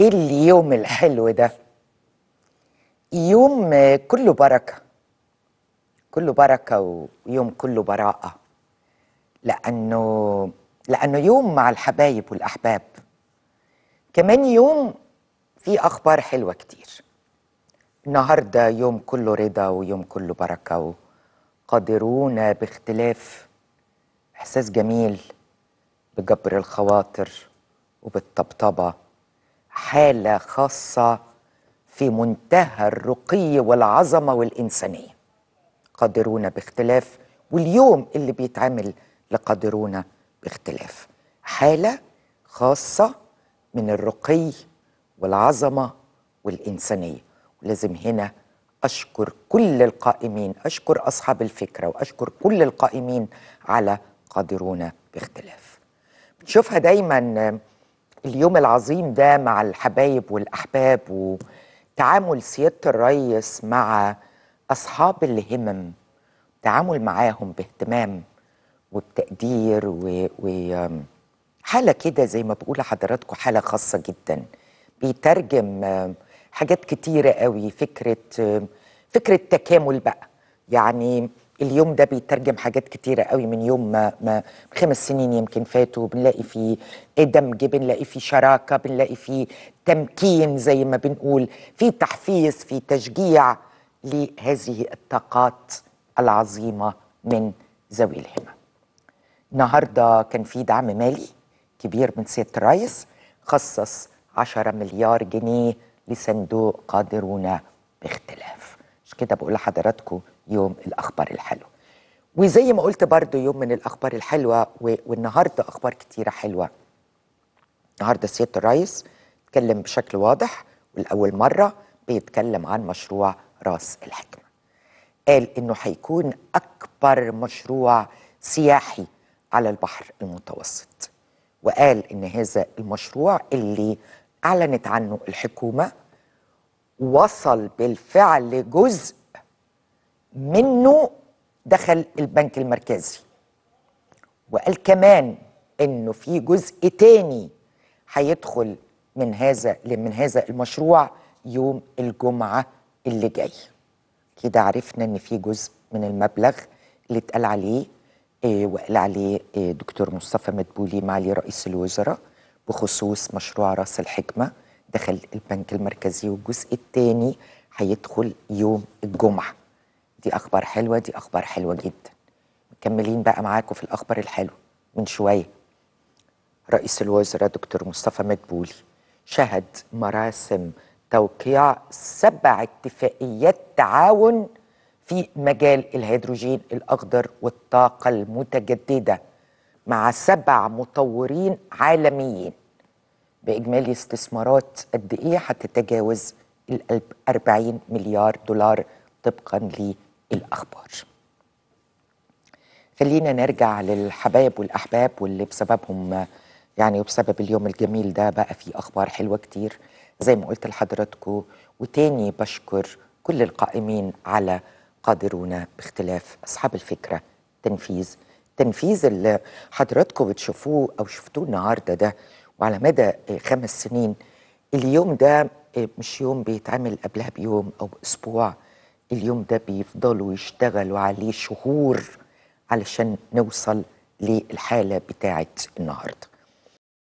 ايه اليوم الحلو ده يوم كله بركه كله بركه ويوم كله براءه لانه لانه يوم مع الحبايب والاحباب كمان يوم فيه اخبار حلوه كتير النهارده يوم كله رضا ويوم كله بركه وقادرون باختلاف احساس جميل بجبر الخواطر وبالطبطبه حالة خاصة في منتهى الرقي والعظمة والإنسانية قادرون باختلاف واليوم اللي بيتعمل لقادرون باختلاف حالة خاصة من الرقي والعظمة والإنسانية ولازم هنا أشكر كل القائمين أشكر أصحاب الفكرة وأشكر كل القائمين على قادرون باختلاف بنشوفها دايماً اليوم العظيم ده مع الحبايب والأحباب وتعامل سيادة الريس مع أصحاب الهمم تعامل معاهم باهتمام وبتقدير وحالة كده زي ما بقول لحضراتكم حالة خاصة جدا بيترجم حاجات كتيرة قوي فكرة فكرة تكامل بقى يعني اليوم ده بيترجم حاجات كتيرة قوي من يوم ما, ما خمس سنين يمكن فاتوا بنلاقي فيه دمج بنلاقي فيه شراكة بنلاقي فيه تمكين زي ما بنقول في تحفيز في تشجيع لهذه الطاقات العظيمة من ذوي الهمة النهاردة كان في دعم مالي كبير من سيادة الرئيس خصص 10 مليار جنيه لصندوق قادرون باختلاف مش كده بقول لحضراتكم يوم الأخبار الحلوة وزي ما قلت برضو يوم من الأخبار الحلوة والنهاردة أخبار كتيرة حلوة النهاردة سيادة الرئيس اتكلم بشكل واضح والأول مرة بيتكلم عن مشروع راس الحكمة قال إنه هيكون أكبر مشروع سياحي على البحر المتوسط وقال إن هذا المشروع اللي أعلنت عنه الحكومة وصل بالفعل جزء منه دخل البنك المركزي وقال كمان انه في جزء تاني هيدخل من هذا من هذا المشروع يوم الجمعه اللي جاي كده عرفنا ان في جزء من المبلغ اللي اتقال عليه إيه وقال عليه إيه دكتور مصطفى مدبولي معالي رئيس الوزراء بخصوص مشروع راس الحكمه دخل البنك المركزي والجزء الثاني هيدخل يوم الجمعه دي اخبار حلوه دي اخبار حلوه جدا مكملين بقى معاكم في الاخبار الحلوه من شويه رئيس الوزراء دكتور مصطفى مدبولي شهد مراسم توقيع سبع اتفاقيات تعاون في مجال الهيدروجين الاخضر والطاقه المتجدده مع سبع مطورين عالميين باجمالي استثمارات قد ايه هتتجاوز ال 40 مليار دولار طبقا ل الأخبار خلينا نرجع للحبايب والأحباب واللي بسببهم يعني وبسبب اليوم الجميل ده بقى في أخبار حلوة كتير زي ما قلت لحضراتكم وتاني بشكر كل القائمين على قادرونا باختلاف أصحاب الفكرة تنفيذ تنفيذ اللي حضراتكم بتشوفوه أو شفتوه النهاردة ده وعلى مدى خمس سنين اليوم ده مش يوم بيتعمل قبلها بيوم أو أسبوع اليوم ده بيفضلوا يشتغلوا عليه شهور علشان نوصل للحاله بتاعت النهارده